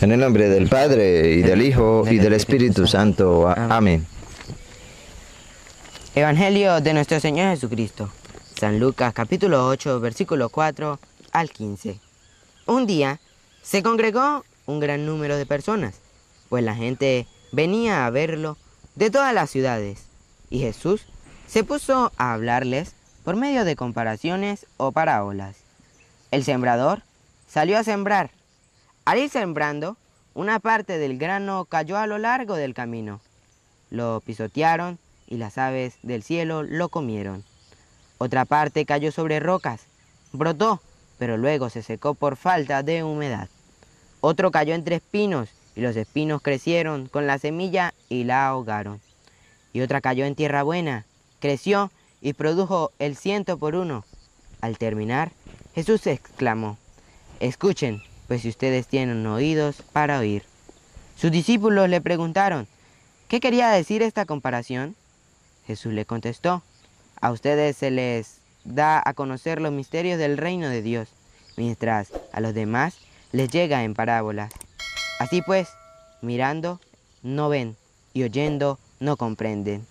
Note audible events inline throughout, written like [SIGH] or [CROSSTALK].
En el nombre del Padre, y del Hijo, y del Espíritu Santo. Amén. Evangelio de nuestro Señor Jesucristo. San Lucas capítulo 8, versículo 4 al 15. Un día se congregó un gran número de personas, pues la gente venía a verlo de todas las ciudades. Y Jesús se puso a hablarles por medio de comparaciones o parábolas. El sembrador salió a sembrar. Al ir sembrando, una parte del grano cayó a lo largo del camino. Lo pisotearon y las aves del cielo lo comieron. Otra parte cayó sobre rocas, brotó, pero luego se secó por falta de humedad. Otro cayó entre espinos y los espinos crecieron con la semilla y la ahogaron. Y otra cayó en tierra buena, creció y produjo el ciento por uno. Al terminar, Jesús exclamó, escuchen, pues si ustedes tienen oídos para oír. Sus discípulos le preguntaron, ¿qué quería decir esta comparación? Jesús le contestó, a ustedes se les da a conocer los misterios del reino de Dios, mientras a los demás les llega en parábolas. Así pues, mirando, no ven, y oyendo, no comprenden.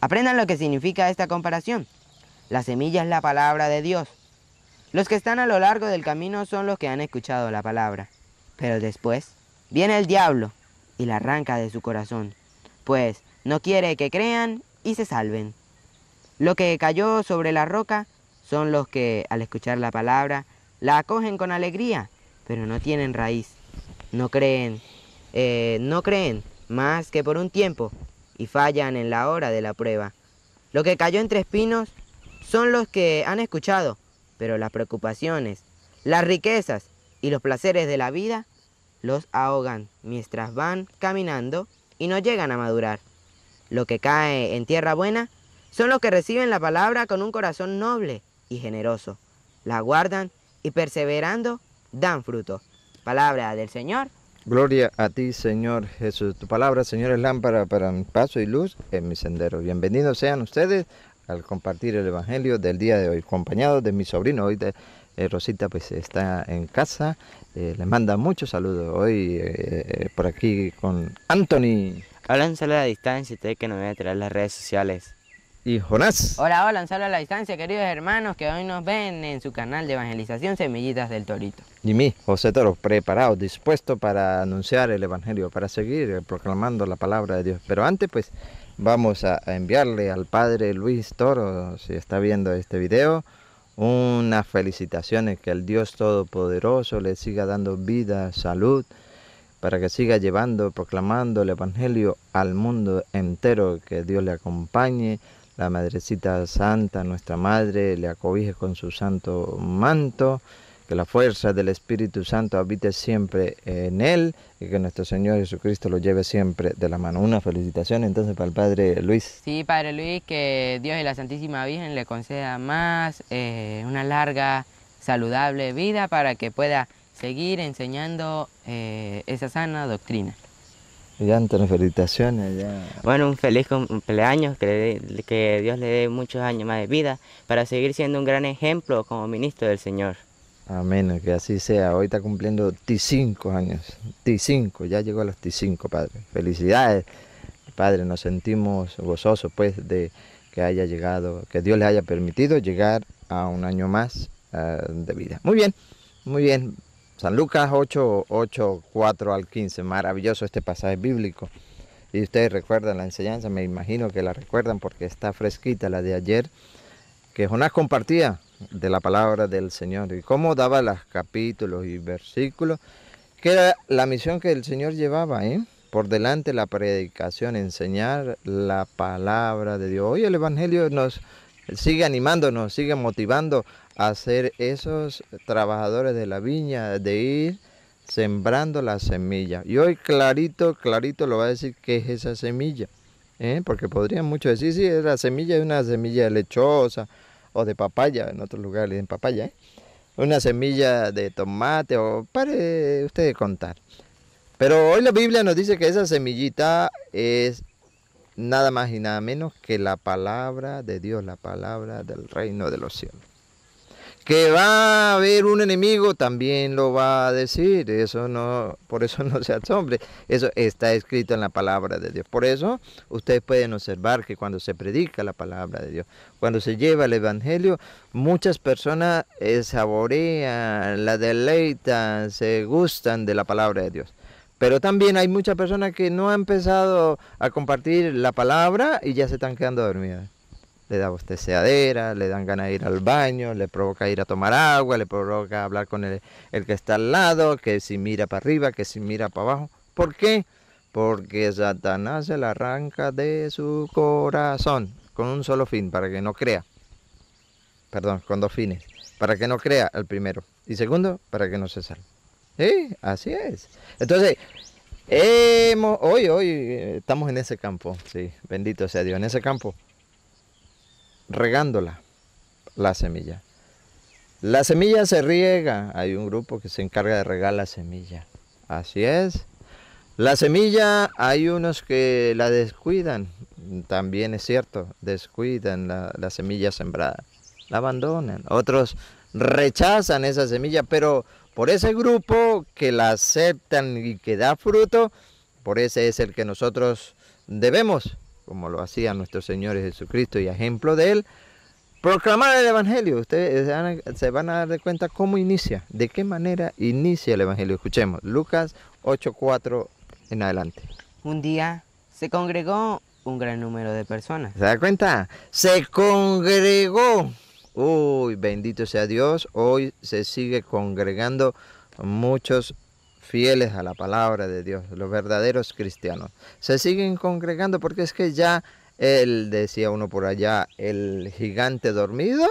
Aprendan lo que significa esta comparación. La semilla es la palabra de Dios. Los que están a lo largo del camino son los que han escuchado la palabra. Pero después viene el diablo y la arranca de su corazón, pues no quiere que crean y se salven. Lo que cayó sobre la roca son los que, al escuchar la palabra, la acogen con alegría, pero no tienen raíz. No creen, eh, no creen más que por un tiempo y fallan en la hora de la prueba. Lo que cayó entre espinos son los que han escuchado, pero las preocupaciones, las riquezas y los placeres de la vida los ahogan mientras van caminando y no llegan a madurar. Lo que cae en tierra buena son los que reciben la palabra con un corazón noble y generoso. La guardan y perseverando dan fruto. Palabra del Señor. Gloria a ti, Señor Jesús. Tu palabra, Señor, es lámpara para mi paso y luz en mi sendero. Bienvenidos sean ustedes al compartir el Evangelio del día de hoy, acompañado de mi sobrino. Hoy de, eh, Rosita pues está en casa, eh, le les manda muchos saludos hoy eh, por aquí con Anthony. Hablan solo a la distancia, ustedes que nos voy a traer las redes sociales y Jonás. Hola, hola, un a la distancia, queridos hermanos que hoy nos ven en su canal de evangelización Semillitas del Torito. Y mí, José Toro, preparado, dispuesto para anunciar el Evangelio, para seguir eh, proclamando la palabra de Dios. Pero antes, pues, vamos a enviarle al Padre Luis Toro, si está viendo este video, unas felicitaciones, que el Dios Todopoderoso le siga dando vida, salud, para que siga llevando, proclamando el Evangelio al mundo entero, que Dios le acompañe la Madrecita Santa, nuestra Madre, le acobije con su santo manto, que la fuerza del Espíritu Santo habite siempre en él y que nuestro Señor Jesucristo lo lleve siempre de la mano. Una felicitación entonces para el Padre Luis. Sí, Padre Luis, que Dios y la Santísima Virgen le conceda más, eh, una larga, saludable vida para que pueda seguir enseñando eh, esa sana doctrina. Ya felicitaciones. Bueno, un feliz cumpleaños, que, que Dios le dé muchos años más de vida para seguir siendo un gran ejemplo como ministro del Señor. Amén, que así sea. Hoy está cumpliendo T5 años. T5, ya llegó a los T5, Padre. Felicidades, Padre. Nos sentimos gozosos, pues, de que haya llegado, que Dios le haya permitido llegar a un año más ah, de vida. Muy bien, muy bien. San Lucas 8, 8, 4 al 15. Maravilloso este pasaje bíblico. Y ustedes recuerdan la enseñanza, me imagino que la recuerdan porque está fresquita la de ayer, que Jonás compartía de la palabra del Señor y cómo daba los capítulos y versículos, que era la misión que el Señor llevaba, ¿eh? por delante la predicación, enseñar la palabra de Dios. Hoy el Evangelio nos sigue animando, nos sigue motivando hacer esos trabajadores de la viña, de ir sembrando la semilla Y hoy clarito, clarito lo va a decir qué es esa semilla. ¿eh? Porque podrían muchos decir, sí, es la semilla es una semilla lechosa o de papaya, en otros lugares dicen papaya, ¿eh? una semilla de tomate o para usted contar. Pero hoy la Biblia nos dice que esa semillita es nada más y nada menos que la palabra de Dios, la palabra del reino de los cielos. Que va a haber un enemigo, también lo va a decir. Eso no, por eso no se asombre. Eso está escrito en la palabra de Dios. Por eso ustedes pueden observar que cuando se predica la palabra de Dios, cuando se lleva el evangelio, muchas personas eh, saborean, la deleitan, se gustan de la palabra de Dios. Pero también hay muchas personas que no han empezado a compartir la palabra y ya se están quedando dormidas le da bosteceadera, le dan ganas de ir al baño, le provoca ir a tomar agua, le provoca hablar con el, el que está al lado, que si mira para arriba, que si mira para abajo. ¿Por qué? Porque Satanás se la arranca de su corazón con un solo fin, para que no crea. Perdón, con dos fines. Para que no crea el primero. Y segundo, para que no se salve. Sí, así es. Entonces, hemos, hoy, hoy eh, estamos en ese campo. Sí, bendito sea Dios, en ese campo regándola, la semilla. La semilla se riega, hay un grupo que se encarga de regar la semilla. Así es. La semilla hay unos que la descuidan, también es cierto, descuidan la, la semilla sembrada, la abandonan. Otros rechazan esa semilla, pero por ese grupo que la aceptan y que da fruto, por ese es el que nosotros debemos como lo hacía nuestro Señor Jesucristo y ejemplo de él, proclamar el Evangelio. Ustedes se van a dar cuenta cómo inicia, de qué manera inicia el Evangelio. Escuchemos, Lucas 8:4 en adelante. Un día se congregó un gran número de personas. ¿Se da cuenta? Se congregó. Uy, bendito sea Dios. Hoy se sigue congregando muchos fieles a la palabra de Dios, los verdaderos cristianos. Se siguen congregando porque es que ya él, decía uno por allá, el gigante dormido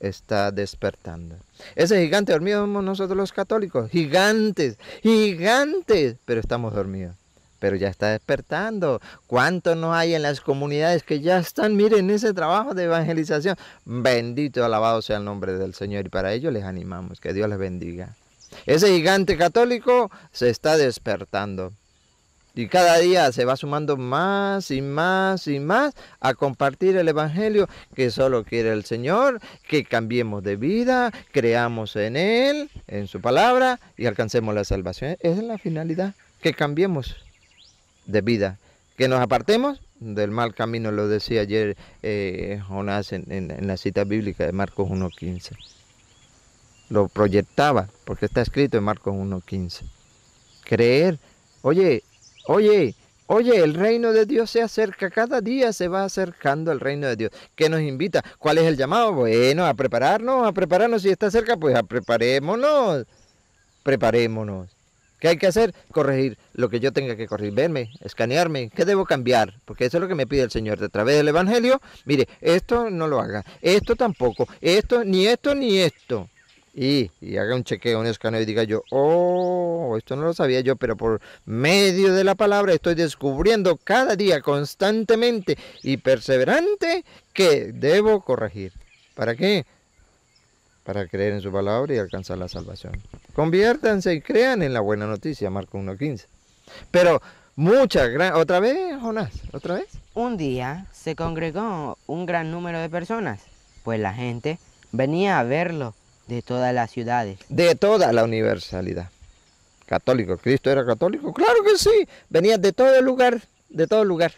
está despertando. Ese gigante dormido somos nosotros los católicos, gigantes, gigantes, pero estamos dormidos. Pero ya está despertando. ¿Cuánto no hay en las comunidades que ya están? Miren ese trabajo de evangelización. Bendito, alabado sea el nombre del Señor. Y para ello les animamos. Que Dios les bendiga. Ese gigante católico se está despertando. Y cada día se va sumando más y más y más a compartir el Evangelio que solo quiere el Señor, que cambiemos de vida, creamos en Él, en su palabra y alcancemos la salvación. Esa es la finalidad, que cambiemos de vida, que nos apartemos del mal camino, lo decía ayer eh, Jonás en, en la cita bíblica de Marcos 1.15 lo proyectaba, porque está escrito en Marcos 1.15. Creer, oye, oye, oye, el reino de Dios se acerca, cada día se va acercando el reino de Dios. ¿Qué nos invita? ¿Cuál es el llamado? Bueno, a prepararnos, a prepararnos, si está cerca, pues a preparémonos, preparémonos. ¿Qué hay que hacer? Corregir lo que yo tenga que corregir, verme, escanearme, ¿qué debo cambiar? Porque eso es lo que me pide el Señor a través del Evangelio. Mire, esto no lo haga, esto tampoco, esto, ni esto, ni esto y, haga un chequeo, un escaneo y diga yo, oh, esto no lo sabía yo, pero por medio de la palabra estoy descubriendo cada día constantemente y perseverante que debo corregir. ¿Para qué? Para creer en su palabra y alcanzar la salvación. Conviértanse y crean en la buena noticia, Marco 1.15. Pero muchas, otra vez, Jonás, otra vez. Un día se congregó un gran número de personas, pues la gente venía a verlo de todas las ciudades. De toda la universalidad. Católico. ¿Cristo era católico? Claro que sí. Venía de todo lugar, de todo lugar.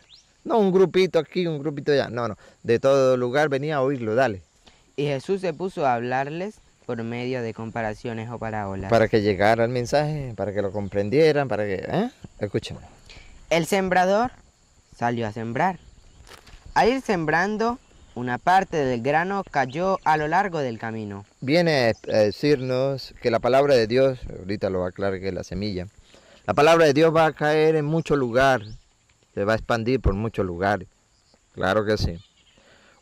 No un grupito aquí, un grupito allá. No, no. De todo lugar venía a oírlo, dale. Y Jesús se puso a hablarles por medio de comparaciones o parábolas. Para que llegara el mensaje, para que lo comprendieran, para que... ¿eh? El sembrador salió a sembrar. A ir sembrando, una parte del grano cayó a lo largo del camino. Viene a decirnos que la palabra de Dios, ahorita lo va a que la semilla, la palabra de Dios va a caer en mucho lugar, se va a expandir por muchos lugares. Claro que sí.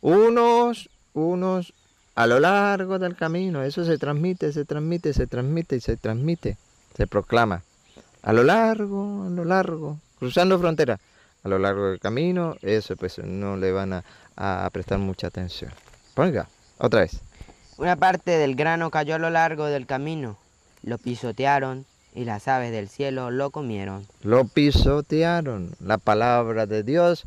Unos, unos a lo largo del camino, eso se transmite, se transmite, se transmite y se transmite, se proclama. A lo largo, a lo largo, cruzando fronteras, a lo largo del camino, eso pues no le van a, a prestar mucha atención. Ponga, otra vez. Una parte del grano cayó a lo largo del camino. Lo pisotearon y las aves del cielo lo comieron. Lo pisotearon. La palabra de Dios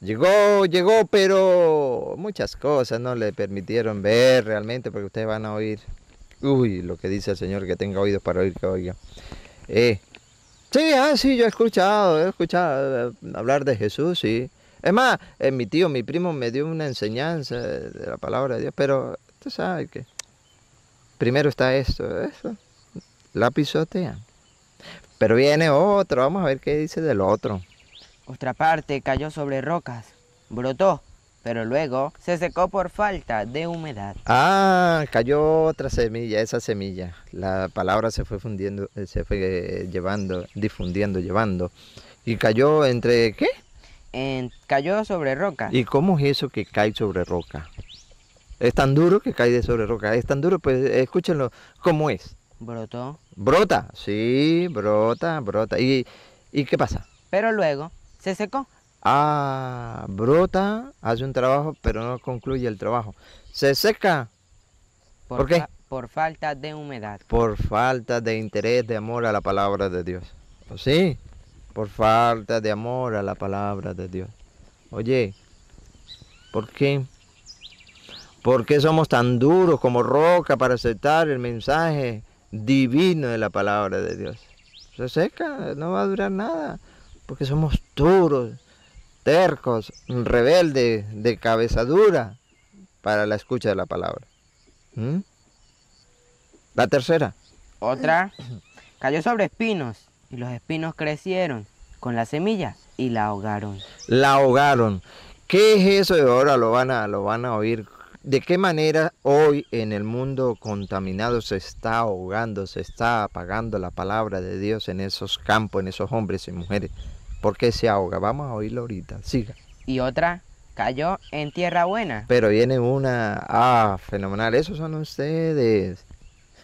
llegó, llegó, pero muchas cosas no le permitieron ver realmente porque ustedes van a oír. Uy, lo que dice el Señor, que tenga oídos para oír, que oiga. Eh, sí, ah, sí, yo he escuchado, he escuchado eh, hablar de Jesús, sí. Es más, eh, mi tío, mi primo me dio una enseñanza de la palabra de Dios, pero tú sabes que primero está esto, eso, la pisotea, Pero viene otro, vamos a ver qué dice del otro. Otra parte cayó sobre rocas, brotó, pero luego se secó por falta de humedad. Ah, cayó otra semilla, esa semilla. La palabra se fue fundiendo, eh, se fue eh, llevando, difundiendo, llevando. Y cayó entre, ¿qué? cayó sobre roca. ¿Y cómo es eso que cae sobre roca? Es tan duro que cae sobre roca. Es tan duro, pues escúchenlo. ¿Cómo es? Brotó. Brota, sí, brota, brota. ¿Y, qué pasa? Pero luego se secó. Ah, brota, hace un trabajo, pero no concluye el trabajo. Se seca. ¿Por, qué? Por falta de humedad. Por falta de interés, de amor a la palabra de Dios. Pues ¿Sí? por falta de amor a la palabra de Dios. Oye, ¿por qué? ¿Por qué somos tan duros como roca para aceptar el mensaje divino de la palabra de Dios? Se seca, no va a durar nada, porque somos duros, tercos, rebeldes, de cabeza dura para la escucha de la palabra. ¿Mm? La tercera. Otra. Cayó sobre espinos y los espinos crecieron con la semilla y la ahogaron. La ahogaron. ¿Qué es eso de ahora? Lo van a, lo van a oír. ¿De qué manera hoy en el mundo contaminado se está ahogando, se está apagando la palabra de Dios en esos campos, en esos hombres y mujeres? ¿Por qué se ahoga? Vamos a oírlo ahorita. Siga. Y otra cayó en tierra buena. Pero viene una. Ah, fenomenal. Esos son ustedes.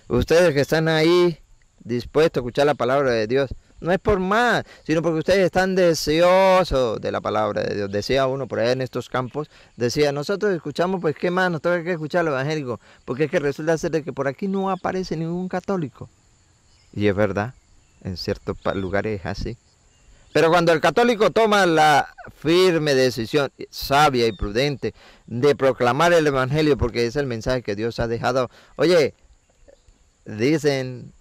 Ustedes que están ahí ...dispuesto a escuchar la palabra de Dios. No es por más, sino porque ustedes están deseosos de la palabra de Dios. Decía uno por allá en estos campos, decía, nosotros escuchamos, pues qué más, nos toca que escuchar el Evangelio... porque es que resulta ser que por aquí no aparece ningún católico. Y es verdad, en ciertos lugares es así. Pero cuando el católico toma la firme decisión, sabia y prudente, de proclamar el Evangelio, porque es el mensaje que Dios ha dejado, oye, dicen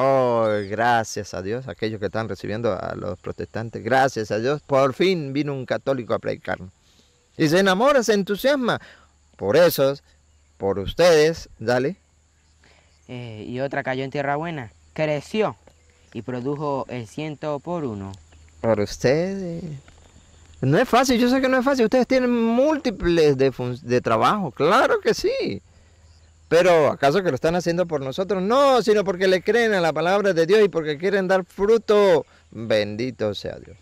Oh, gracias a Dios, aquellos que están recibiendo a los protestantes, gracias a Dios, por fin vino un católico a predicarnos. Y se enamora, se entusiasma. Por esos, por ustedes, dale. Eh, y otra cayó en tierra buena, creció y produjo el ciento por uno. Por ustedes. No es fácil, yo sé que no es fácil. Ustedes tienen múltiples de trabajo, claro que sí. Pero ¿acaso que lo están haciendo por nosotros? No, sino porque le creen a la palabra de Dios y porque quieren dar fruto. Bendito sea Dios.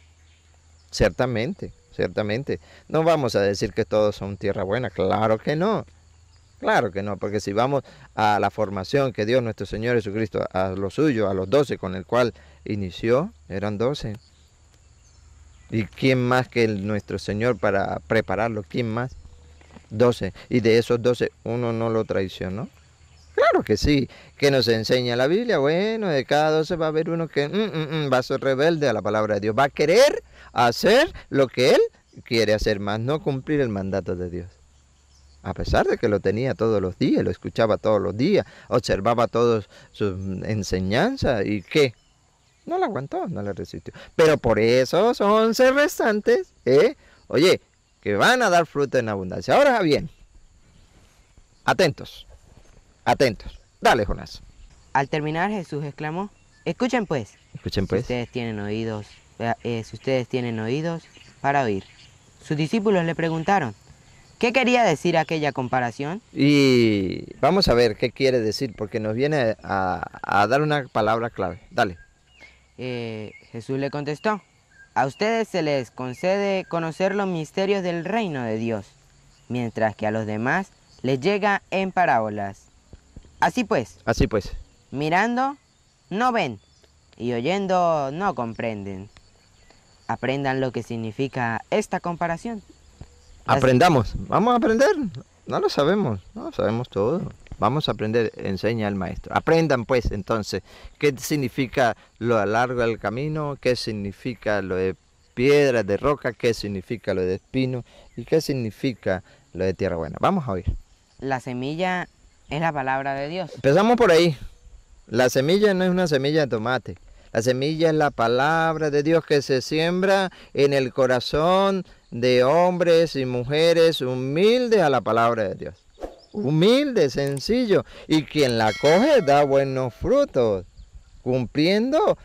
Ciertamente, ciertamente. No vamos a decir que todos son tierra buena, claro que no. Claro que no, porque si vamos a la formación que dio nuestro Señor Jesucristo a lo suyo, a los doce con el cual inició, eran doce. ¿Y quién más que nuestro Señor para prepararlo? ¿Quién más? 12. Y de esos 12 uno no lo traicionó. Claro que sí, que nos enseña la Biblia. Bueno, de cada 12 va a haber uno que mm, mm, mm, va a ser rebelde a la palabra de Dios. Va a querer hacer lo que él quiere hacer, más no cumplir el mandato de Dios. A pesar de que lo tenía todos los días, lo escuchaba todos los días, observaba todas sus enseñanzas y qué. No la aguantó, no la resistió. Pero por esos 11 restantes, ¿eh? oye, que van a dar fruto en abundancia. Ahora bien, atentos, atentos. Dale, Jonás. Al terminar, Jesús exclamó, escuchen pues. Escuchen pues. Si ustedes tienen oídos, eh, eh, si ustedes tienen oídos para oír. Sus discípulos le preguntaron, ¿Qué quería decir aquella comparación? Y vamos a ver qué quiere decir, porque nos viene a, dar una palabra clave. Dale. Eh, Jesús le contestó, a ustedes se les concede conocer los misterios del reino de Dios, mientras que a los demás les llega en parábolas. Así pues. Así pues. Mirando, no ven, y oyendo, no comprenden. Aprendan lo que significa esta comparación. Aprendamos, vamos a aprender. No lo sabemos, no lo sabemos todo. Vamos a aprender, enseña el maestro. Aprendan pues entonces qué significa lo largo del camino, qué significa lo de piedra, de roca, qué significa lo de espino y qué significa lo de tierra buena. Vamos a oír. La semilla es la palabra de Dios. Empezamos por ahí. La semilla no es una semilla de tomate. La semilla es la palabra de Dios que se siembra en el corazón de hombres y mujeres humildes a la palabra de Dios humilde, sencillo, y quien la coge da buenos frutos, cumpliendo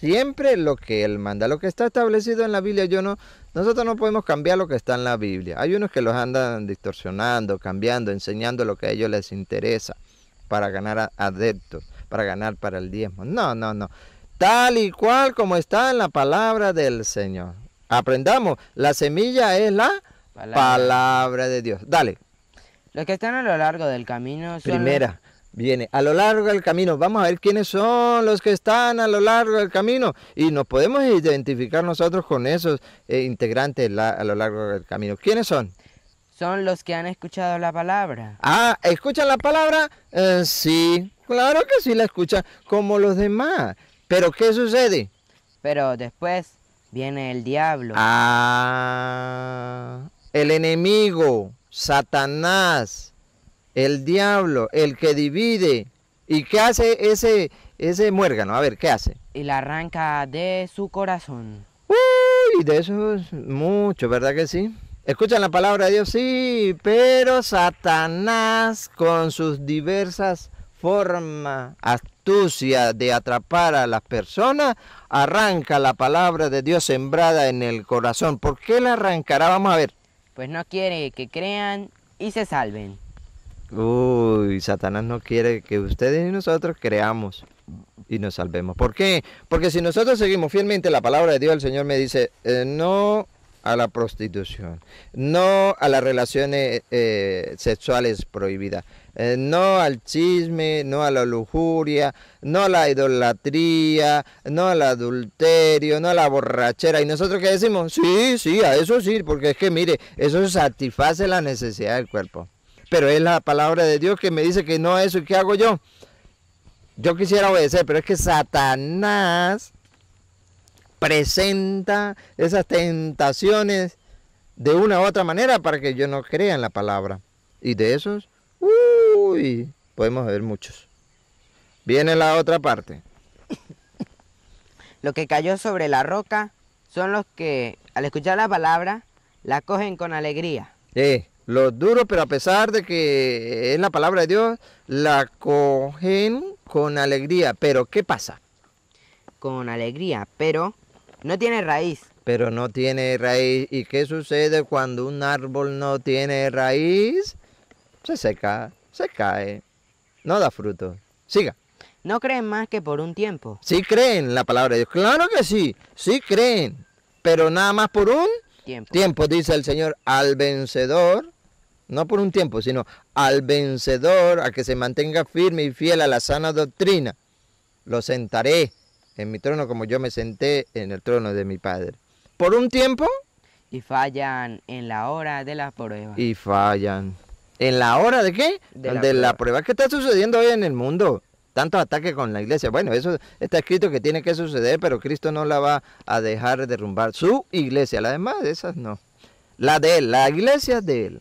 siempre lo que él manda, lo que está establecido en la Biblia. Yo no, nosotros no podemos cambiar lo que está en la Biblia. Hay unos que los andan distorsionando, cambiando, enseñando lo que a ellos les interesa para ganar adeptos, para ganar para el diezmo. No, no, no. Tal y cual como está en la palabra del Señor. Aprendamos, la semilla es la palabra de Dios. Dale. Los que están a lo largo del camino son... Primera, viene a lo largo del camino. Vamos a ver quiénes son los que están a lo largo del camino. Y nos podemos identificar nosotros con esos eh, integrantes a lo largo del camino. ¿Quiénes son? Son los que han escuchado la palabra. Ah, ¿escuchan la palabra? Eh, sí, claro que sí la escuchan, como los demás. Pero ¿qué sucede? Pero después viene el diablo. Ah, el enemigo. Satanás, el diablo, el que divide. ¿Y qué hace ese, ese muérgano? A ver, ¿qué hace? Y la arranca de su corazón. Uy, de eso es mucho, ¿verdad que sí? Escuchan la palabra de Dios, sí, pero Satanás con sus diversas formas, astucias de atrapar a las personas, arranca la palabra de Dios sembrada en el corazón. ¿Por qué la arrancará? Vamos a ver pues no quiere que crean y se salven. Uy, Satanás no quiere que ustedes y nosotros creamos y nos salvemos. ¿Por qué? Porque si nosotros seguimos fielmente la palabra de Dios, el Señor me dice, eh, no a la prostitución, no a las relaciones eh, sexuales prohibidas, eh, no al chisme, no a la lujuria, no a la idolatría, no al adulterio, no a la borrachera. ¿Y nosotros qué decimos? Sí, sí, a eso sí, porque es que mire, eso satisface la necesidad del cuerpo. Pero es la palabra de Dios que me dice que no a eso y qué hago yo. Yo quisiera obedecer, pero es que Satanás presenta esas tentaciones de una u otra manera para que yo no crea en la palabra. Y de esos Uy, podemos ver muchos. Viene la otra parte. Lo que cayó sobre la roca son los que, al escuchar la palabra, la cogen con alegría. Eh, los duros, pero a pesar de que es la palabra de Dios, la cogen con alegría. Pero, ¿qué pasa? Con alegría, pero no tiene raíz. Pero no tiene raíz. ¿Y qué sucede cuando un árbol no tiene raíz? se seca, se cae, no da fruto. Siga. No creen más que por un tiempo. Sí creen la palabra de Dios. Claro que sí, sí creen. Pero nada más por un tiempo. tiempo, dice el Señor, al vencedor. No por un tiempo, sino al vencedor, a que se mantenga firme y fiel a la sana doctrina. Lo sentaré en mi trono como yo me senté en el trono de mi Padre. Por un tiempo. Y fallan en la hora de las pruebas. Y fallan. ¿En la hora de qué? De, la, prueba. que está sucediendo hoy en el mundo? Tantos ataques con la iglesia. Bueno, eso está escrito que tiene que suceder, pero Cristo no la va a dejar derrumbar. Su iglesia, La demás, esas no. La de él, la iglesia de él.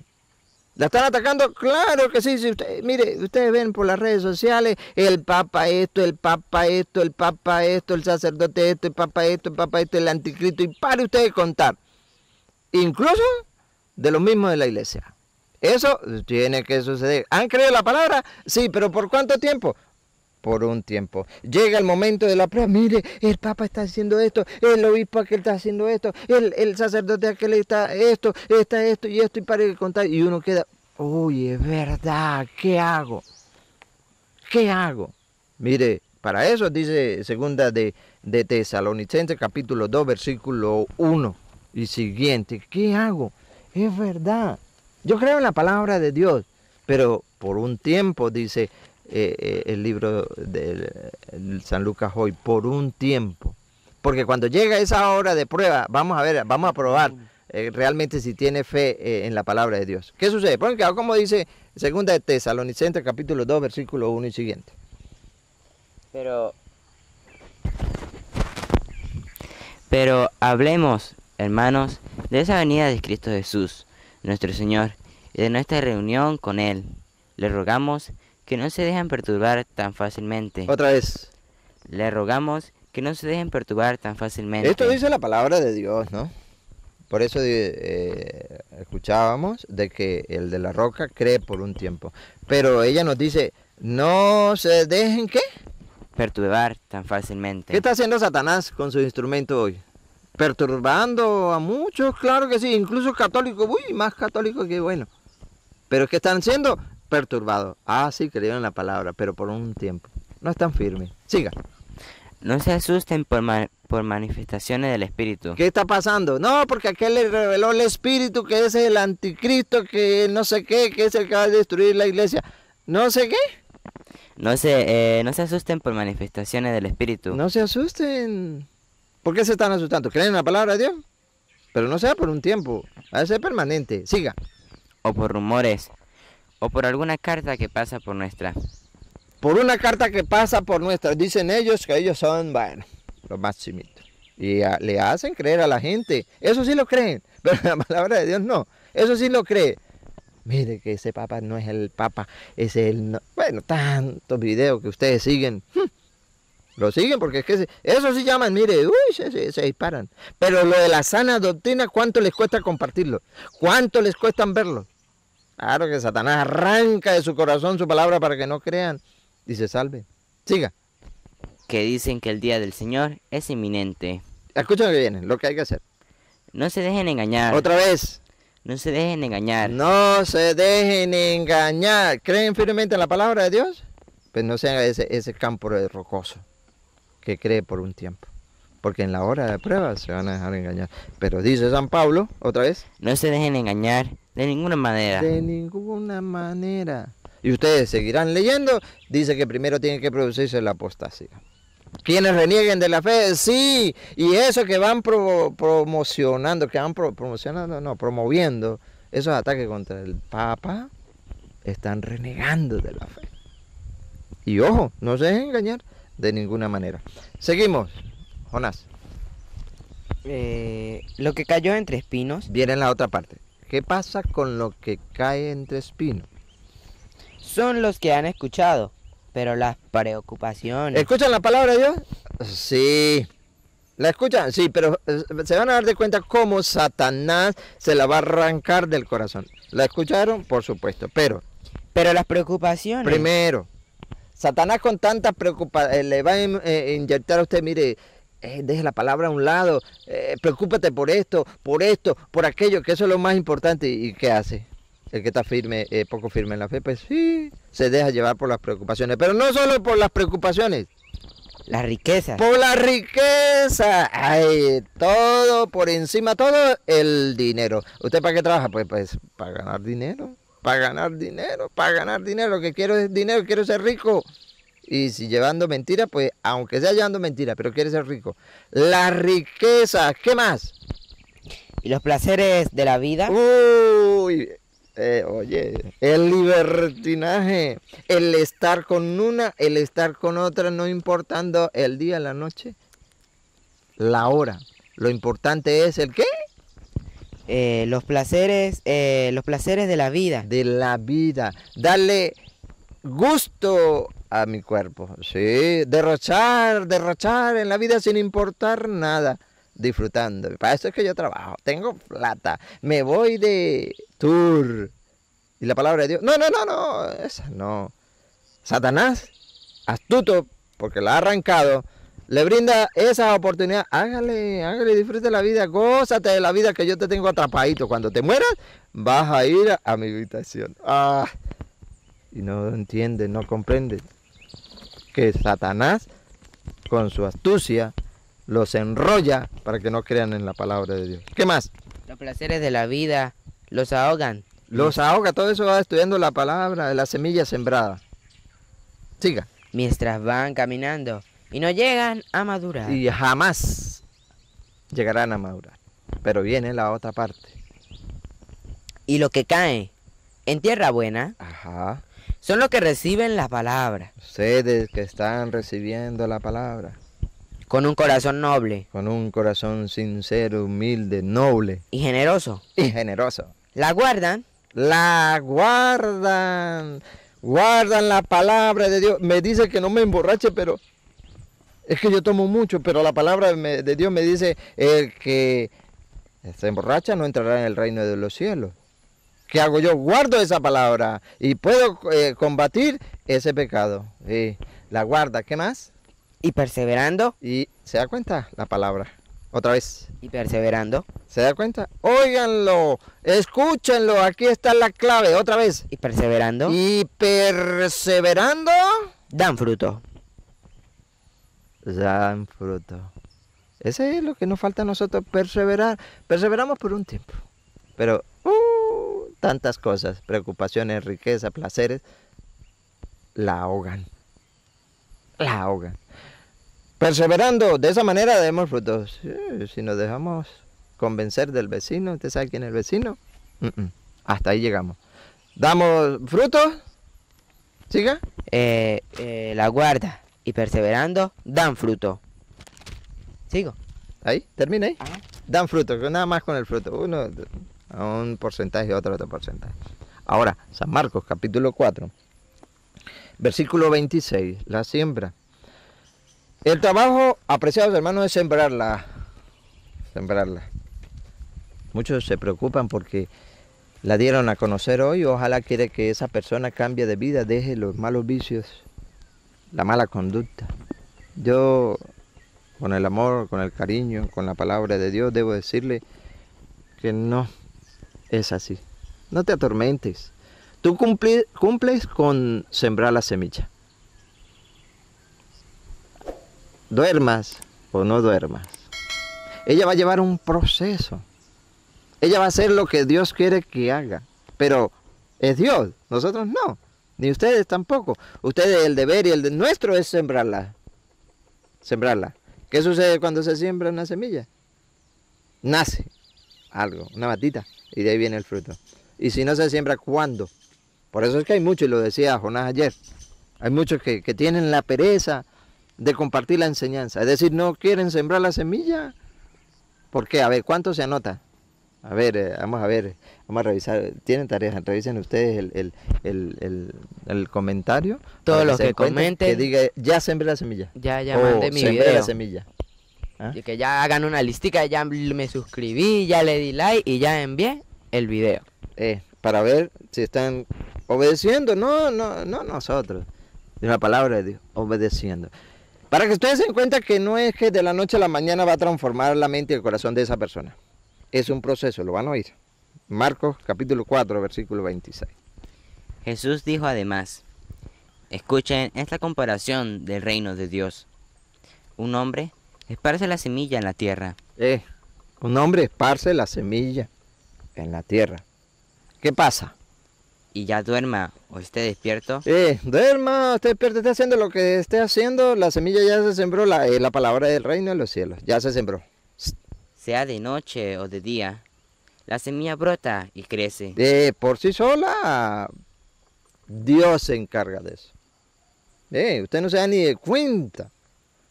¿La están atacando? Claro que sí. Si usted, mire, ustedes ven por las redes sociales, el papa esto, el papa esto, el papa esto, el sacerdote esto, el papa esto, el papa esto, el anticristo, y pare ustedes contar. Incluso de lo mismo de la iglesia. Eso tiene que suceder. ¿Han creído la palabra? Sí, pero ¿por cuánto tiempo? Por un tiempo. Llega el momento de la prueba. Mire, el Papa está haciendo esto, el obispo aquel está haciendo esto, el, el sacerdote aquel está esto, está esto y esto y para el contar. Y uno queda, uy, es verdad, ¿qué hago? ¿Qué hago? Mire, para eso dice segunda de, de Tesalonicenses capítulo 2 versículo 1 y siguiente. ¿Qué hago? Es verdad. Yo creo en la palabra de Dios, pero por un tiempo, dice eh, eh, el libro de San Lucas hoy, por un tiempo. Porque cuando llega esa hora de prueba, vamos a ver, vamos a probar eh, realmente si tiene fe en la palabra de Dios. ¿Qué sucede? Porque como dice segunda de Tesalonicenses capítulo 2, versículo 1 y siguiente. Pero pero hablemos, hermanos, de esa venida de Cristo Jesús nuestro Señor, y de nuestra reunión con Él. Le rogamos que no se dejen perturbar tan fácilmente. Otra vez. Le rogamos que no se dejen perturbar tan fácilmente. Esto dice la palabra de Dios, ¿no? Por eso eh, eh, escuchábamos de que el de la roca cree por un tiempo. Pero ella nos dice, no se dejen qué? Perturbar tan fácilmente. ¿Qué está haciendo Satanás con su instrumento hoy? perturbando a muchos, claro que sí, incluso católicos, uy, más católicos que bueno. Pero es que están siendo perturbados. Ah, sí, en la palabra, pero por un tiempo. No están firmes. Siga. No se asusten por, por manifestaciones del Espíritu. ¿Qué está pasando? No, porque aquel le reveló el Espíritu que es el anticristo, que no sé qué, que es el que va a destruir la iglesia. No sé qué. No sé, eh, no se asusten por manifestaciones del Espíritu. No se asusten. ¿Por qué se están asustando? ¿Creen en la palabra de Dios? Pero no sea por un tiempo, a de ser permanente. Siga. O por rumores, o por alguna carta que pasa por nuestra. Por una carta que pasa por nuestra. Dicen ellos que ellos son, bueno, los máximos. Y le hacen creer a la gente. Eso sí lo creen, [LAUGHS] pero la palabra de Dios no. Eso sí lo cree mire que ese papa no es el papa, es el... Bueno, tantos videos que ustedes siguen. Hmm. Lo siguen porque es que eso sí llaman, mire, uy, se, disparan. Pero lo de la sana doctrina, ¿cuánto les cuesta compartirlo? ¿Cuánto les cuesta verlo? Claro que Satanás arranca de su corazón su palabra para que no crean y se salve. Siga. Que dicen que el día del Señor es inminente. Escuchen lo que viene, lo que hay que hacer. No se dejen engañar. Otra vez. No se dejen engañar. No se dejen engañar. ¿Creen firmemente en la palabra de Dios? Pues no sean ese, ese campo rocoso que cree por un tiempo. Porque en la hora de prueba se van a dejar engañar. Pero dice San Pablo, otra vez. No se dejen engañar de ninguna manera. De ninguna manera. Y ustedes seguirán leyendo. Dice que primero tiene que producirse la apostasía. Quienes renieguen de la fe, sí. Y eso que van promocionando, que van promocionando, no, promoviendo esos ataques contra el Papa, están renegando de la fe. Y ojo, no se dejen engañar de ninguna manera. Seguimos, Jonás. Eh, lo que cayó entre espinos. Viene en la otra parte. ¿Qué pasa con lo que cae entre espinos? Son los que han escuchado, pero las preocupaciones. ¿Escuchan la palabra de Dios? Sí. ¿La escuchan? Sí, pero eh, se van a dar de cuenta cómo Satanás se la va a arrancar del corazón. ¿La escucharon? Por supuesto, pero... Pero las preocupaciones... Primero, Satanás con tantas preocupaciones eh, le va a eh, inyectar a usted, mire, eh, deje la palabra a un lado, preocúpate por esto, por esto, por aquello, que eso es lo más importante. ¿Y qué hace? El que está firme, poco firme en la fe, pues sí, se deja llevar por las preocupaciones. Pero no solo por las preocupaciones, la riqueza. Por la riqueza. Ay, todo por encima, todo el dinero. ¿Usted para qué trabaja? Pues, pues para ganar dinero para ganar dinero, para ganar dinero, lo que quiero es dinero, quiero ser rico. Y si llevando mentira, pues aunque sea llevando mentira, pero quiere ser rico. La riqueza, ¿qué más? Y los placeres de la vida. Uy, eh, oye, el libertinaje, el estar con una, el estar con otra, no importando el día, la noche, la hora. Lo importante es el qué? Eh, los placeres, eh, los placeres de la vida. De la vida. Darle gusto a mi cuerpo. Sí, derrochar, derrochar en la vida sin importar nada. Disfrutando. Para eso es que yo trabajo. Tengo plata. Me voy de tour. Y la palabra de Dios. No, no, no, no. Esa no. Satanás, astuto, porque la ha arrancado le brinda esa oportunidad. Hágale, hágale, disfrute la vida, gózate de la vida que yo te tengo atrapadito. Cuando te mueras, vas a ir a, mi habitación. Ah, y no entiende, no comprende que Satanás, con su astucia, los enrolla para que no crean en la palabra de Dios. ¿Qué más? Los placeres de la vida los ahogan. Los ahoga, todo eso va estudiando la palabra de la semilla sembrada. Siga. Mientras van caminando, y no llegan a madurar. Y jamás llegarán a madurar. Pero viene la otra parte. Y lo que cae en tierra buena son los que reciben la palabra. Ustedes que están recibiendo la palabra. Con un corazón noble. Con un corazón sincero, humilde, noble. Y generoso. Y generoso. La guardan. La guardan. Guardan la palabra de Dios. Me dice que no me emborrache, pero es que yo tomo mucho, pero la palabra de Dios me dice, el que se emborracha no entrará en el reino de los cielos. ¿Qué hago yo? Guardo esa palabra y puedo eh, combatir ese pecado. la guarda, ¿qué más? Y perseverando. Y se da cuenta la palabra. Otra vez. Y perseverando. ¿Se da cuenta? Óiganlo, escúchenlo, aquí está la clave. Otra vez. Y perseverando. Y perseverando. Dan fruto dan fruto. Ese es lo que nos falta a nosotros, perseverar. Perseveramos por un tiempo, pero uh, tantas cosas, preocupaciones, riqueza, placeres, la ahogan. La ahogan. Perseverando, de esa manera demos frutos. si nos dejamos convencer del vecino, ¿usted sabe quién es el vecino? Hasta ahí llegamos. ¿Damos frutos? ¿Siga? Eh, eh, la guarda y perseverando dan fruto. ¿Sigo? Ahí, termina ahí. Ah. Dan fruto, nada más con el fruto. Uno a un porcentaje, otro otro porcentaje. Ahora, San Marcos, capítulo 4, versículo 26, la siembra. El trabajo, apreciados hermanos, es sembrarla. Sembrarla. Muchos se preocupan porque la dieron a conocer hoy. Ojalá quiere que esa persona cambie de vida, deje los malos vicios la mala conducta. Yo, con el amor, con el cariño, con la palabra de Dios, debo decirle que no es así. No te atormentes. Tú cumples, cumples con sembrar la semilla. Duermas o no duermas. Ella va a llevar un proceso. Ella va a hacer lo que Dios quiere que haga. Pero es Dios, nosotros no ni ustedes tampoco. Ustedes el deber y el nuestro es sembrarla. Sembrarla. ¿Qué sucede cuando se siembra una semilla? Nace algo, una matita, y de ahí viene el fruto. Y si no se siembra, ¿cuándo? Por eso es que hay muchos, y lo decía Jonás ayer, hay muchos que, que tienen la pereza de compartir la enseñanza. Es decir, no quieren sembrar la semilla. ¿Por qué? A ver, ¿cuánto se anota? A ver, eh, vamos a ver, vamos a revisar. Tienen tareas, revisen ustedes el, comentario. Todos los que, comenten. Que diga, ya sembré la semilla. Ya, ya mandé mi video. la semilla. ¿Ah? Y que ya hagan una listica, ya me suscribí, ya le di like y ya envié el video. Eh, para ver si están obedeciendo, no, no, no nosotros. De una palabra de Dios, obedeciendo. Para que ustedes se den cuenta que no es que de la noche a la mañana va a transformar la mente y el corazón de esa persona es un proceso, lo van a oír. Marcos capítulo 4, versículo 26. Jesús dijo además, escuchen esta comparación del reino de Dios. Un hombre esparce la semilla en la tierra. Eh, un hombre esparce la semilla en la tierra. ¿Qué pasa? Y ya duerma o esté despierto. Eh, duerma, esté despierto, esté haciendo lo que esté haciendo. La semilla ya se sembró, la, eh, la palabra del reino de los cielos. Ya se sembró sea de noche o de día, la semilla brota y crece. De por sí sola, Dios se encarga de eso. Eh, usted no se da ni de cuenta.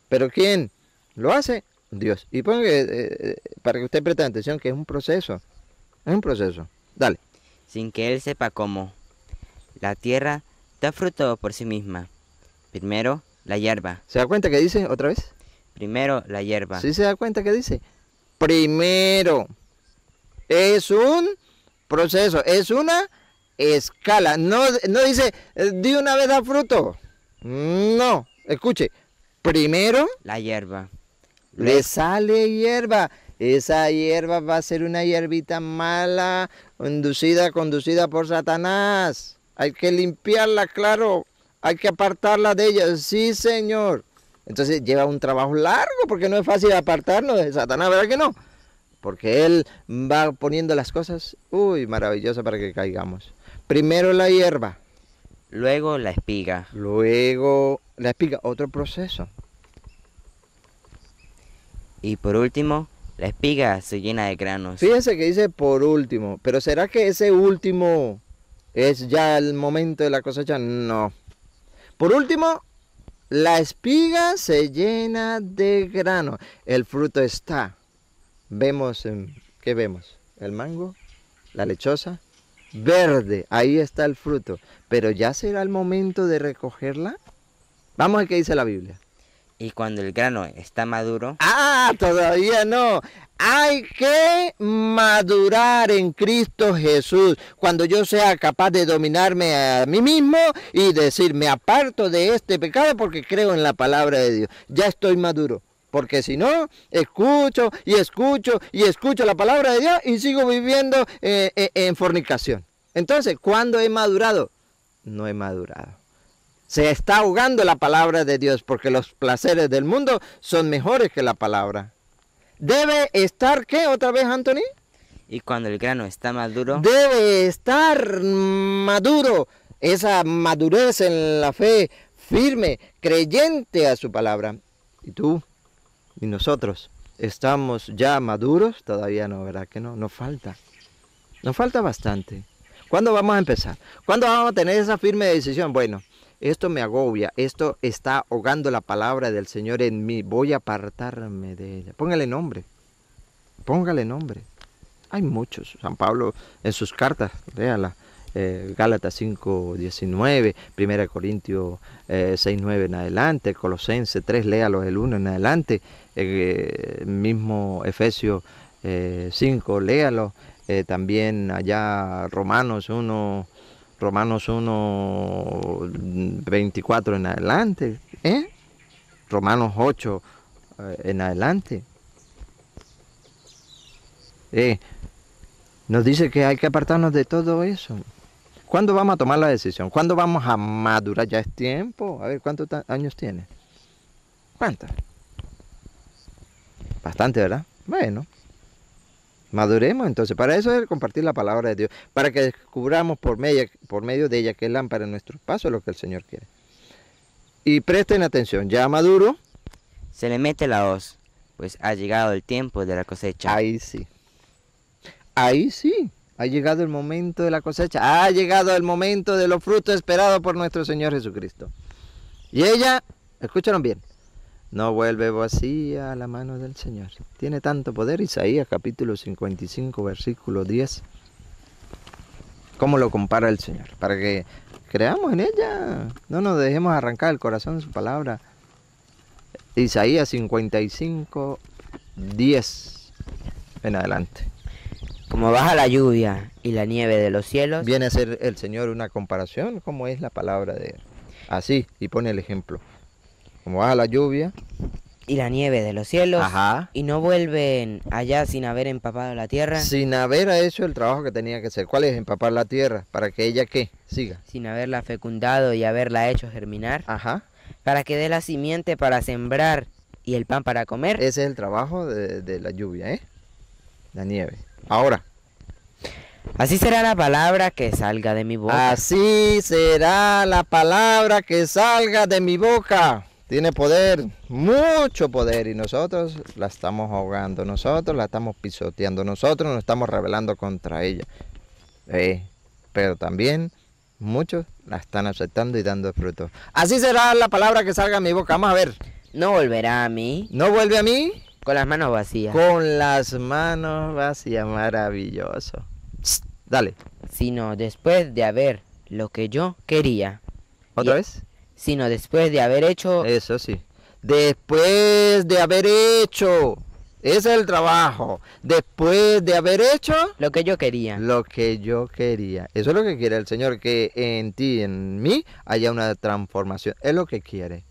Pero ¿quién lo hace? Dios. Y eh, eh, para que usted preste atención, que es un proceso. Es un proceso. Dale. Sin que él sepa cómo. La tierra da fruto por sí misma. Primero, la hierba. ¿Se da cuenta que dice otra vez? Primero, la hierba. ¿Sí se da cuenta que dice? primero. Es un proceso, es una escala. No, no dice, eh, de una vez a fruto. No, escuche, primero... La hierba. Le sale hierba. Esa hierba va a ser una hierbita mala, inducida, conducida por Satanás. Hay que limpiarla, claro. Hay que apartarla de ella. Sí, señor. Entonces lleva un trabajo largo porque no es fácil apartarnos de Satanás, ¿verdad que no? Porque Él va poniendo las cosas, uy, maravillosa para que caigamos. Primero la hierba. Luego la espiga. Luego la espiga, otro proceso. Y por último, la espiga se llena de granos. Fíjense que dice por último, pero ¿será que ese último es ya el momento de la cosecha? No. Por último, la espiga se llena de grano. El fruto está. Vemos, ¿qué vemos? El mango, la lechosa, verde. Ahí está el fruto. Pero ya será el momento de recogerla. Vamos a qué dice la Biblia. Y cuando el grano está maduro. Ah, todavía no hay que madurar en Cristo Jesús. Cuando yo sea capaz de dominarme a mí mismo y decir, me aparto de este pecado porque creo en la palabra de Dios. Ya estoy maduro. Porque si no, escucho y escucho y escucho la palabra de Dios y sigo viviendo eh, eh, en fornicación. Entonces, ¿cuándo he madurado? No he madurado. Se está ahogando la palabra de Dios porque los placeres del mundo son mejores que la palabra Debe estar, ¿qué? Otra vez, Anthony. Y cuando el grano está maduro. Debe estar maduro. Esa madurez en la fe, firme, creyente a su palabra. Y tú y nosotros estamos ya maduros, todavía no, ¿verdad que no? Nos falta. Nos falta bastante. ¿Cuándo vamos a empezar? ¿Cuándo vamos a tener esa firme decisión? Bueno, esto me agobia, esto está ahogando la palabra del Señor en mí, voy a apartarme de ella. Póngale nombre, póngale nombre. Hay muchos, San Pablo en sus cartas, léala. Eh, Gálatas 5, 19, 1 Corintios eh, 6, 9 en adelante, Colosense 3, léalo el 1 en adelante, eh, mismo Efesios 5, eh, léalo, eh, también allá Romanos 1, Romanos 1, 24 en adelante, ¿eh? Romanos 8 eh, en adelante. Eh, nos dice que hay que apartarnos de todo eso. ¿Cuándo vamos a tomar la decisión? ¿Cuándo vamos a madurar? Ya es tiempo. A ver, ¿cuántos años tiene? ¿Cuántos? Bastante, ¿verdad? Bueno, Maduremos entonces. Para eso es compartir la palabra de Dios, para que descubramos por medio, de ella que es lámpara en nuestros pasos lo que el Señor quiere. Y presten atención, ya maduro. Se le mete la hoz, pues ha llegado el tiempo de la cosecha. Ahí sí. Ahí sí. Ha llegado el momento de la cosecha. Ha llegado el momento de los frutos esperados por nuestro Señor Jesucristo. Y ella, escúchanos bien, no vuelve vacía a la mano del Señor. Tiene tanto poder Isaías capítulo 55 versículo 10. ¿Cómo lo compara el Señor? Para que creamos en ella, no nos dejemos arrancar el corazón de su palabra. Isaías 55, 10 en adelante. Como baja la lluvia y la nieve de los cielos. Viene a ser el Señor una comparación, como es la palabra de él. Así, y pone el ejemplo como baja la lluvia. Y la nieve de los cielos. Ajá. Y no vuelven allá sin haber empapado la tierra. Sin haber hecho el trabajo que tenía que hacer. ¿Cuál es empapar la tierra? ¿Para que ella qué? Siga. Sin haberla fecundado y haberla hecho germinar. Ajá. Para que dé la simiente para sembrar y el pan para comer. Ese es el trabajo de, de la lluvia, ¿eh? La nieve. Ahora. Así será la palabra que salga de mi boca. Así será la palabra que salga de mi boca tiene poder, mucho poder, y nosotros la estamos ahogando, nosotros la estamos pisoteando, nosotros nos estamos rebelando contra ella. Eh, pero también muchos la están aceptando y dando fruto. Así será la palabra que salga de mi boca. Vamos a ver. No volverá a mí. ¿No vuelve a mí? Con las manos vacías. Con las manos vacías, maravilloso. dale. Sino después de haber lo que yo quería. ¿Otra vez? sino después de haber hecho... Eso sí. Después de haber hecho... Ese es el trabajo. Después de haber hecho... Lo que yo quería. Lo que yo quería. Eso es lo que quiere el Señor, que en ti, en mí, haya una transformación. Es lo que quiere.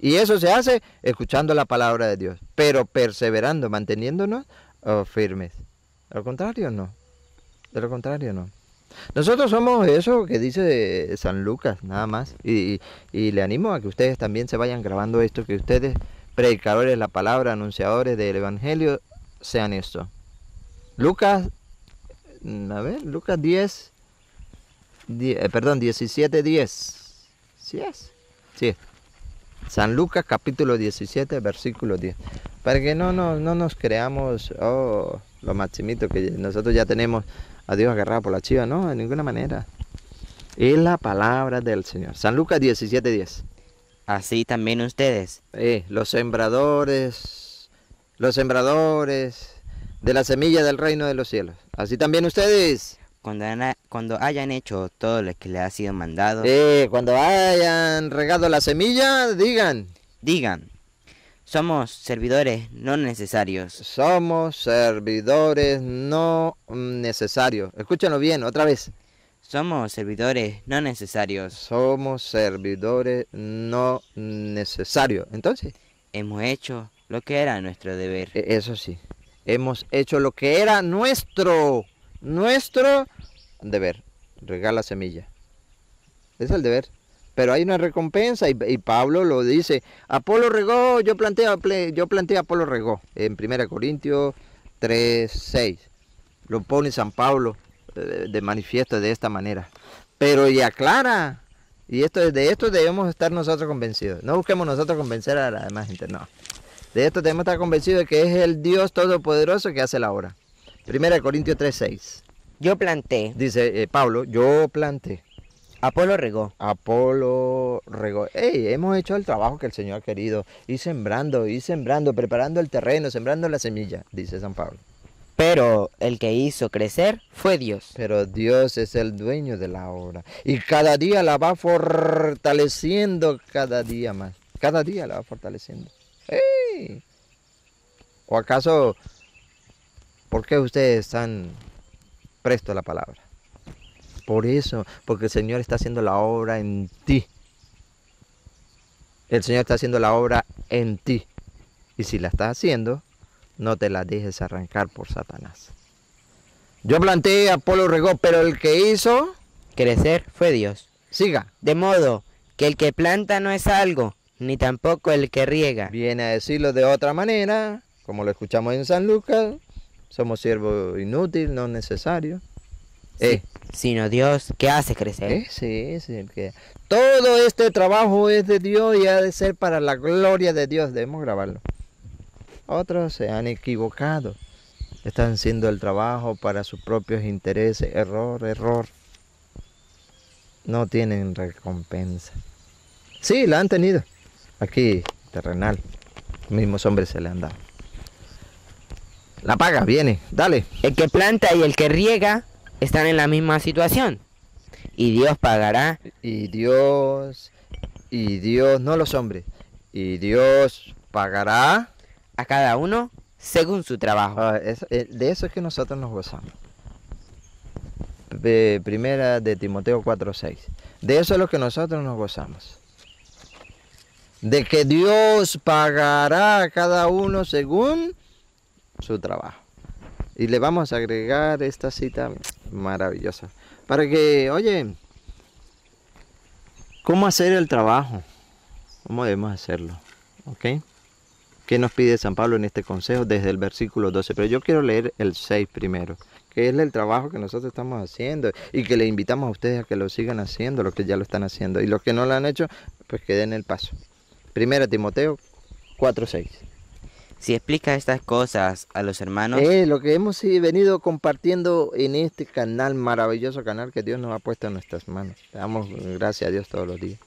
Y eso se hace escuchando la palabra de Dios, pero perseverando, manteniéndonos oh, firmes. al contrario, no. De lo contrario, no. Nosotros somos eso que dice San Lucas, nada más. Y, le animo a que ustedes también se vayan grabando esto, que ustedes, predicadores de la palabra, anunciadores del Evangelio, sean esto. Lucas, mm, a ver, Lucas 10, eh, perdón, 17, 10. ¿Sí es? Sí. San Lucas capítulo 17, versículo 10. Para que no, no, nos creamos, oh, lo machimito que nosotros ya tenemos a Dios agarrado por la chiva, no, de ninguna manera. Es la palabra del Señor. San Lucas 17:10. Así también ustedes. los sembradores, los sembradores de la semilla del reino de los cielos. Así también ustedes. Cuando, cuando hayan hecho todo lo que les ha sido mandado. Eh, cuando hayan regado la semilla, digan. Digan. Somos servidores no necesarios. Somos servidores no necesarios. Escúchenlo bien, otra vez. Somos servidores no necesarios. Somos servidores no necesarios. Entonces. Hemos hecho lo que era nuestro deber. E, eso sí. Hemos hecho lo que era nuestro, nuestro deber. Regala semilla. Es el deber pero hay una recompensa y, Pablo lo dice, Apolo regó, yo planteé, yo Apolo regó en 1 Corintios 3, 6. Lo pone San Pablo eh, de manifiesto de esta manera. Pero y aclara, y esto, de esto debemos estar nosotros convencidos. No busquemos nosotros convencer a la demás gente, no. De esto debemos estar convencidos de que es el Dios Todopoderoso que hace la obra. 1 Corintios 3, 6. Yo planté. Dice eh, Pablo, yo planté. Apolo regó. Apolo regó. Hey, hemos hecho el trabajo que el Señor ha querido. Y sembrando, y sembrando, preparando el terreno, sembrando la semilla, dice San Pablo. Pero el que hizo crecer fue Dios. Pero Dios es el dueño de la obra. Y cada día la va fortaleciendo cada día más. Cada día la va fortaleciendo. ¡Ey! ¿O acaso, por qué ustedes están presto a la palabra? por eso, porque el Señor está haciendo la obra en ti. El Señor está haciendo la obra en ti. Y si la estás haciendo, no te la dejes arrancar por Satanás. Yo planteé, Apolo regó, pero el que hizo crecer fue Dios. Siga. De modo que el que planta no es algo, ni tampoco el que riega. Viene a decirlo de otra manera, como lo escuchamos en San Lucas, somos siervos inútiles, no necesarios. Eh, sino Dios que hace crecer. Eh, todo este trabajo es de Dios y ha de ser para la gloria de Dios. Debemos grabarlo. Otros se han equivocado. Están haciendo el trabajo para sus propios intereses. Error, error. No tienen recompensa. Sí, la han tenido. Aquí, terrenal. mismos hombres se le han dado. La paga viene, dale. El que planta y el que riega están en la misma situación. Y Dios pagará. Y Dios, y Dios, no los hombres, y Dios pagará a cada uno según su trabajo. Ah, eh, de eso es que nosotros nos gozamos. De primera de Timoteo 4:6. De eso es lo que nosotros nos gozamos. De que Dios pagará a cada uno según su trabajo. Y le vamos a agregar esta cita maravillosa. Para que, oye, ¿cómo hacer el trabajo? ¿Cómo debemos hacerlo? ¿Ok? ¿Qué nos pide San Pablo en este consejo desde el versículo 12? Pero yo quiero leer el 6 primero, que es el trabajo que nosotros estamos haciendo y que le invitamos a ustedes a que lo sigan haciendo, los que ya lo están haciendo. Y los que no lo han hecho, pues que den el paso. Primera Timoteo 4.6. Si explica estas cosas a los hermanos. Es eh, lo que hemos venido compartiendo en este canal, maravilloso canal que Dios nos ha puesto en nuestras manos. Damos gracias a Dios todos los días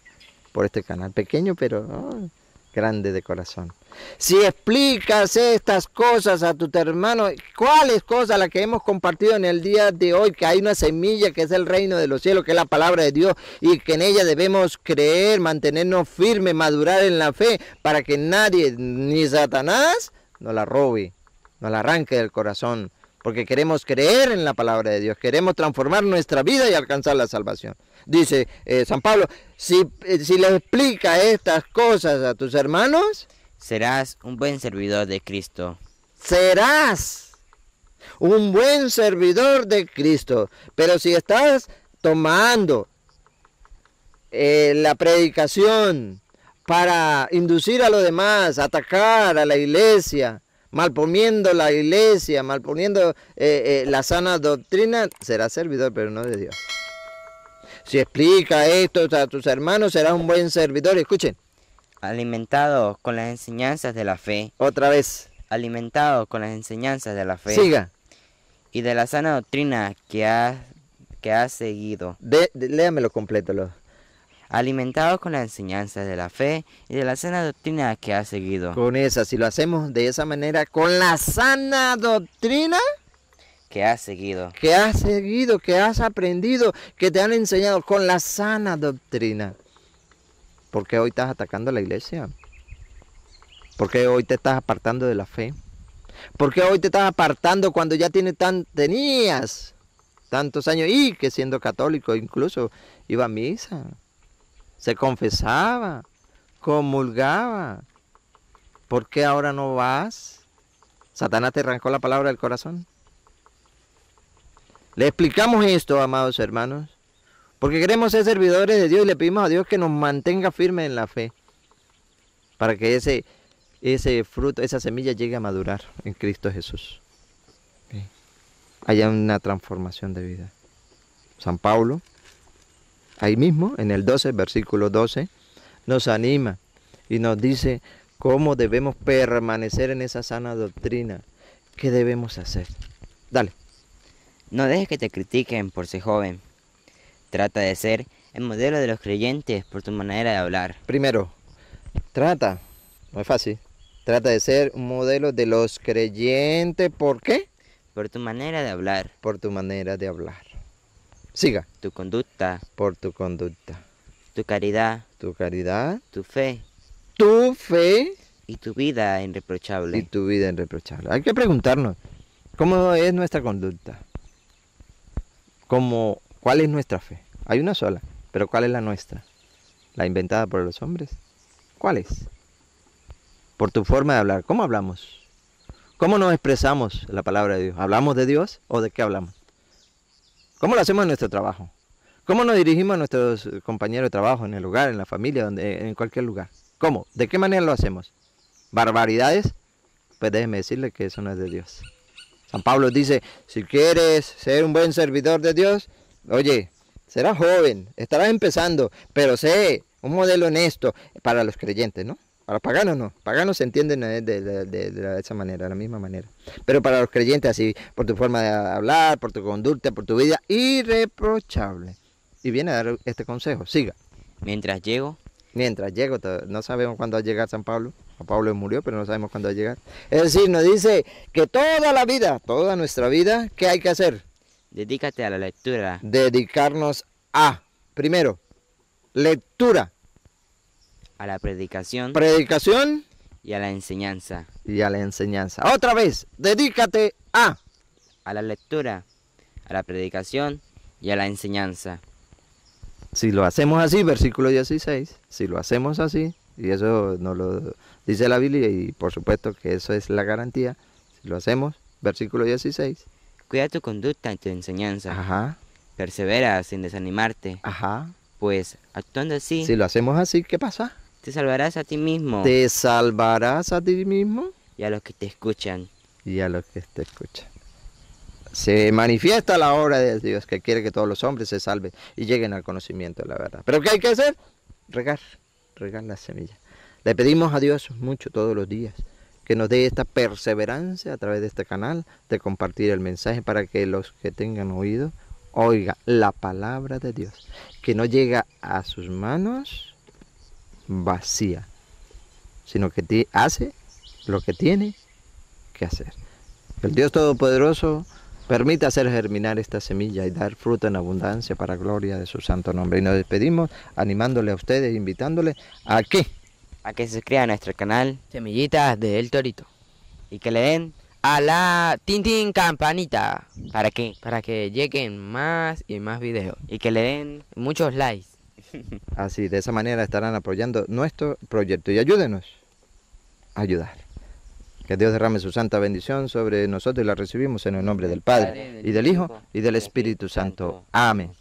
por este canal. Pequeño, pero ah, grande de corazón. Si explicas estas cosas a tus hermanos, ¿cuáles cosas las que hemos compartido en el día de hoy? Que hay una semilla que es el reino de los cielos, que es la palabra de Dios, y que en ella debemos creer, mantenernos firmes, madurar en la fe, para que nadie, ni Satanás, nos la robe, nos la arranque del corazón porque queremos creer en la palabra de Dios, queremos transformar nuestra vida y alcanzar la salvación. Dice eh, San Pablo, si, eh, si le explica estas cosas a tus hermanos, serás un buen servidor de Cristo. Serás un buen servidor de Cristo. Pero si estás tomando eh, la predicación para inducir a los demás, atacar a la iglesia, malponiendo la iglesia, malponiendo eh, eh, la sana doctrina, serás servidor, pero no de Dios. Si explica esto a tus hermanos, serás un buen servidor. Escuchen, Alimentado con las enseñanzas de la fe. Otra vez. Alimentado con las enseñanzas de la fe. Siga. Y de la sana doctrina que ha que ha seguido. De, léamelo completo. Lo. Alimentados con las enseñanzas de la fe y de la sana doctrina que ha seguido. Con esa, si lo hacemos de esa manera, con la sana doctrina que has seguido. Que has seguido, que has aprendido, que te han enseñado con la sana doctrina. ¿Por qué hoy estás atacando a la iglesia? ¿Por qué hoy te estás apartando de la fe? ¿Por qué hoy te estás apartando cuando ya tan, tenías tantos años y que siendo católico incluso iba a misa, se confesaba, comulgaba? ¿Por qué ahora no vas? Satanás te arrancó la palabra del corazón. Le explicamos esto, amados hermanos, porque queremos ser servidores de Dios y le pedimos a Dios que nos mantenga firmes en la fe. Para que ese, ese fruto, esa semilla llegue a madurar en Cristo Jesús. Haya una transformación de vida. San Pablo, ahí mismo, en el 12, versículo 12, nos anima y nos dice cómo debemos permanecer en esa sana doctrina. ¿Qué debemos hacer? Dale. No dejes que te critiquen por ser joven Trata de ser el modelo de los creyentes por tu manera de hablar. Primero, trata, no es fácil, trata de ser un modelo de los creyentes, ¿por qué? Por tu manera de hablar. Por tu manera de hablar. Siga. Tu conducta. Por tu conducta. Tu caridad. Tu caridad. Tu fe. Tu fe. Y tu vida irreprochable. Y tu vida irreprochable. Hay que preguntarnos, ¿cómo es nuestra conducta? Como ¿Cuál es nuestra fe? Hay una sola, pero ¿cuál es la nuestra? ¿La inventada por los hombres? ¿Cuál es? Por tu forma de hablar, ¿cómo hablamos? ¿Cómo nos expresamos la palabra de Dios? ¿Hablamos de Dios o de qué hablamos? ¿Cómo lo hacemos en nuestro trabajo? ¿Cómo nos dirigimos a nuestros compañeros de trabajo, en el lugar, en la familia, donde, en cualquier lugar? ¿Cómo? ¿De qué manera lo hacemos? ¿Barbaridades? Pues déjeme decirle que eso no es de Dios. San Pablo dice, si quieres ser un buen servidor de Dios, Oye, serás joven, estarás empezando, pero sé un modelo honesto para los creyentes, ¿no? Para paganos no, paganos se entienden de, esa manera, de la misma manera. Pero para los creyentes así, por tu forma de hablar, por tu conducta, por tu vida, irreprochable. Y viene a dar este consejo, siga. Mientras llego. Mientras llego, no sabemos cuándo va a llegar San Pablo. San Pablo murió, pero no sabemos cuándo va a llegar. Es decir, nos dice que toda la vida, toda nuestra vida, ¿qué hay que hacer? Dedícate a la lectura. Dedicarnos a, primero, lectura. A la predicación. Predicación. Y a la enseñanza. Y a la enseñanza. Otra vez, dedícate a. A la lectura, a la predicación y a la enseñanza. Si lo hacemos así, versículo 16, si lo hacemos así, y eso nos lo dice la Biblia y por supuesto que eso es la garantía, si lo hacemos, versículo 16, Cuida tu conducta y tu enseñanza. Ajá. Persevera sin desanimarte. Ajá. Pues actuando así. Si lo hacemos así, ¿qué pasa? Te salvarás a ti mismo. Te salvarás a ti mismo. Y a los que te escuchan. Y a los que te escuchan. Se manifiesta la obra de Dios que quiere que todos los hombres se salven y lleguen al conocimiento de la verdad. ¿Pero qué hay que hacer? Regar, regar la semilla. Le pedimos a Dios mucho todos los días que nos dé esta perseverancia a través de este canal de compartir el mensaje para que los que tengan oído oiga la palabra de Dios, que no llega a sus manos vacía, sino que hace lo que tiene que hacer. El Dios Todopoderoso permita hacer germinar esta semilla y dar fruto en abundancia para gloria de su santo nombre. Y nos despedimos animándole a ustedes, invitándole a que a que se suscriban a nuestro canal Semillitas del Torito y que le den a la Tintin campanita. ¿Para que Para que lleguen más y más videos y que le den muchos likes. [LAUGHS] Así, de esa manera estarán apoyando nuestro proyecto y ayúdenos a ayudar. Que Dios derrame su santa bendición sobre nosotros y la recibimos en el nombre del Padre, y del Hijo, y del Espíritu Santo. Amén.